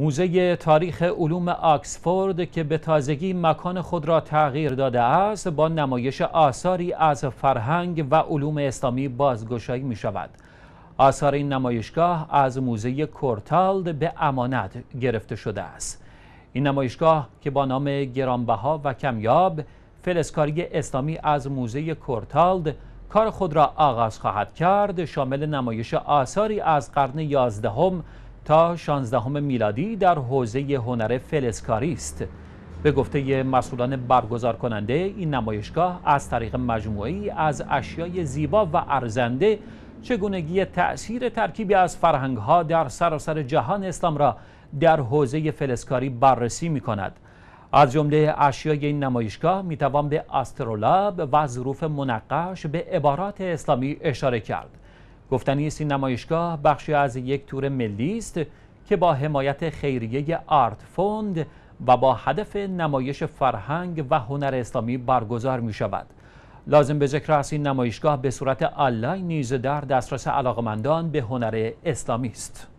موزه تاریخ علوم آکسفورد که به تازگی مکان خود را تغییر داده است با نمایش آثاری از فرهنگ و علوم اسلامی بازگشایی می شود. آثار این نمایشگاه از موزه کورتالد به امانت گرفته شده است. این نمایشگاه که با نام گرانبها و کمیاب فلسکاری اسلامی از موزه کورتالد کار خود را آغاز خواهد کرد شامل نمایش آثاری از قرن یازدهم تا 16 میلادی در حوزه هنر فلزکاری است. به گفته مسئولان برگزار کننده این نمایشگاه از طریق مجموعی از اشیای زیبا و ارزنده چگونگی تأثیر ترکیبی از فرهنگها در سراسر جهان اسلام را در حوزه فلسکاری بررسی می کند. از جمله اشیای این نمایشگاه می توان به استرولاب و ظروف منقش به عبارات اسلامی اشاره کرد. گفتنی است این نمایشگاه بخشی از یک تور ملی است که با حمایت خیریه آرت فوند و با هدف نمایش فرهنگ و هنر اسلامی برگزار می شود لازم به ذکر است این نمایشگاه به صورت آنلاین نیز در دسترس علاقمندان به هنر اسلامی است